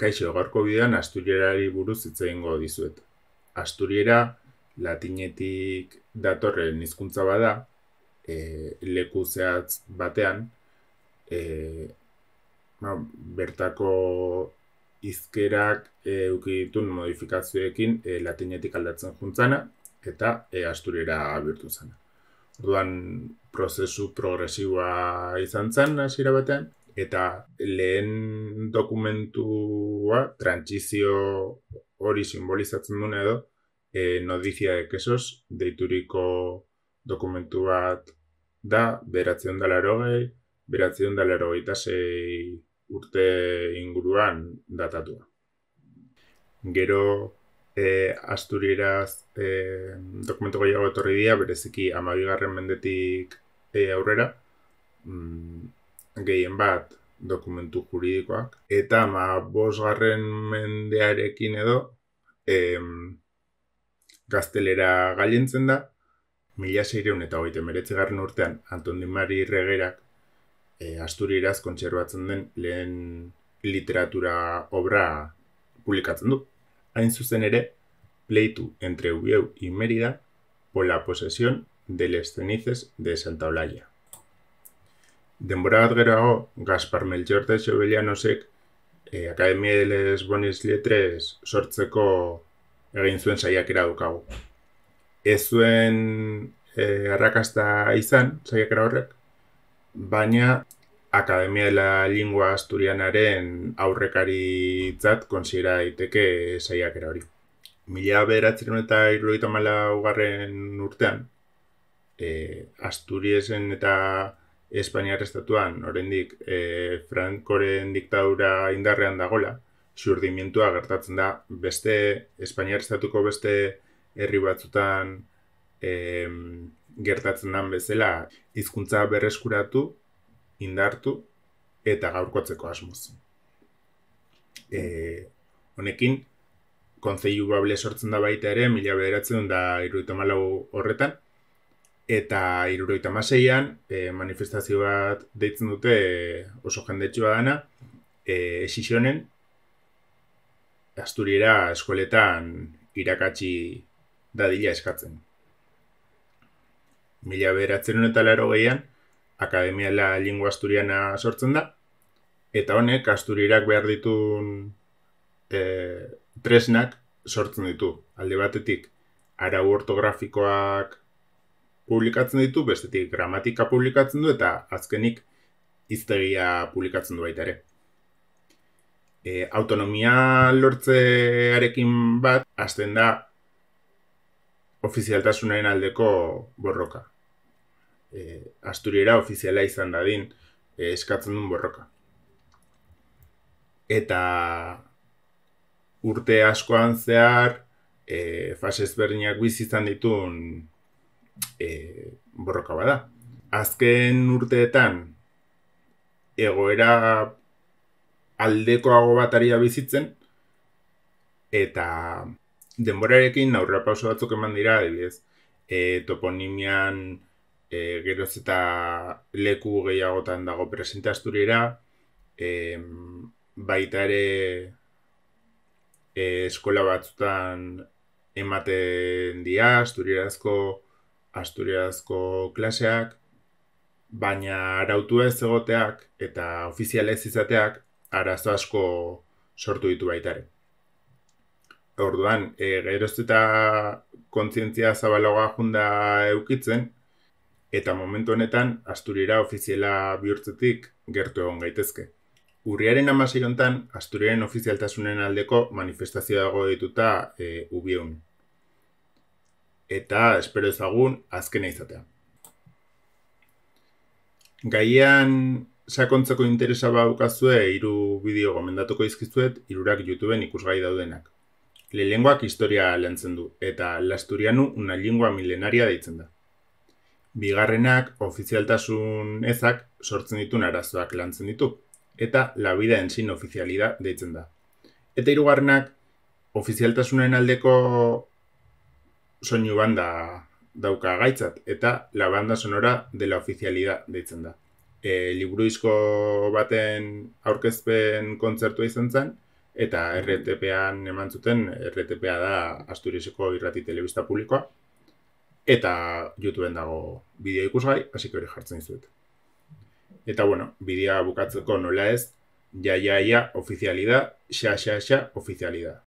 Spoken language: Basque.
Kaixo, gorko bidean asturierari buruz egingo dizuet. Asturiera latinetik datorren hizkuntza bada, e, eh, leku zehatz batean, e, eh, ma, ba, bertako izkerak e, eh, ukitun modifikazioekin e, latinetik aldatzen juntzana, eta e, asturiera abertu zena. Orduan, prozesu progresiua izan zen, hasiera batean, eta lehen dokumentua trantzizio hori simbolizatzen duen edo e, notizia deituriko dokumentu bat da beratzen da larogei, beratzen da larogei zei urte inguruan datatua. Gero e, asturieraz e, dokumentu gehiago etorri dira, bereziki amabigarren mendetik e, aurrera, mm, gehien bat dokumentu juridikoak, eta ma bosgarren mendearekin edo em, gaztelera galentzen da, mila seireun eta hoiten meretzigarren urtean Anton Dimari regerak e, eh, Asturiraz kontserbatzen den lehen literatura obra publikatzen du. Hain zuzen ere, pleitu entre Ubieu y Mérida por la posesión de les de Santa Olalla denbora bat geroago, Gaspar Melchior eta Xobelianosek e, eh, Akademia de les Bonis sortzeko egin zuen saiakera dukagu. Ez zuen e, arrakasta izan, saiakera horrek, baina Akademia de la Lingua Asturianaren aurrekari zat konsiera daiteke saiakera hori. Mila beratzen eta irroita mala ugarren urtean, e, Asturiesen eta Espainiar estatuan, oraindik eh Francoren diktadura indarrean dagola, xurdimentua gertatzen da beste Espainiar estatuko beste herri batzutan e, gertatzen den bezala hizkuntza berreskuratu, indartu eta gaurkotzeko asmoz. E, honekin Kontzei ubable sortzen da baita ere, mila bederatzen da irudito horretan, eta iruroita maseian e, eh, manifestazio bat deitzen dute eh, oso jendetsua dana e, eh, esisionen asturiera eskoletan irakatsi dadila eskatzen. Mila beratzen eta laro gehian akademiala lingua asturiana sortzen da eta honek asturirak behar ditun tresnak sortzen ditu. Alde batetik arau ortografikoak publikatzen ditu, bestetik gramatika publikatzen du eta azkenik iztegia publikatzen du baita ere. E, autonomia lortzearekin bat, azten da ofizialtasunaren aldeko borroka. E, Asturiera ofiziala izan dadin e, eskatzen duen borroka. Eta urte askoan zehar, e, fasez izan bizizan ditun e, borroka bada. Azken urteetan, egoera aldekoago bataria bizitzen, eta denborarekin aurrera pauso batzuk eman dira, adibidez, e, toponimian e, geroz eta leku gehiagotan dago presente asturiera, e, baita ere e, eskola batzutan ematen dia, asturierazko asturiazko klaseak, baina arautu ez egoteak eta ofizialez izateak arazo asko sortu ditu baitare. Orduan, e, eh, geroz eta kontzientzia zabaloga junda eukitzen, eta momentu honetan Asturiera ofiziela bihurtzetik gertu egon gaitezke. Urriaren amaseirontan, Asturiaren ofizialtasunen aldeko manifestazioa dago dituta e, eh, ubiun eta espero ezagun azkena izatea. Gaian sakontzeko interesa baukazue hiru bideo gomendatuko izkizuet hirurak YouTubeen ikusgai daudenak. Lehenguak historia lehentzen du eta lasturianu una lingua milenaria deitzen da. Bigarrenak ofizialtasun ezak sortzen ditun arazoak lantzen ditu eta la vida en da deitzen da. Eta hirugarrenak ofizialtasunen aldeko soinu banda dauka gaitzat, eta la banda sonora de la oficialidad deitzen da. E, Liburuizko baten aurkezpen kontzertu izan zen, eta RTP-an eman zuten, RTP-a da Asturizeko irrati telebista publikoa, eta youtube dago bideo ikusgai, hasi hori jartzen zuet. Eta bueno, bidea bukatzeko nola ez, ja, ja, ja, ofizialida, xa, xa, xa, ofizialida.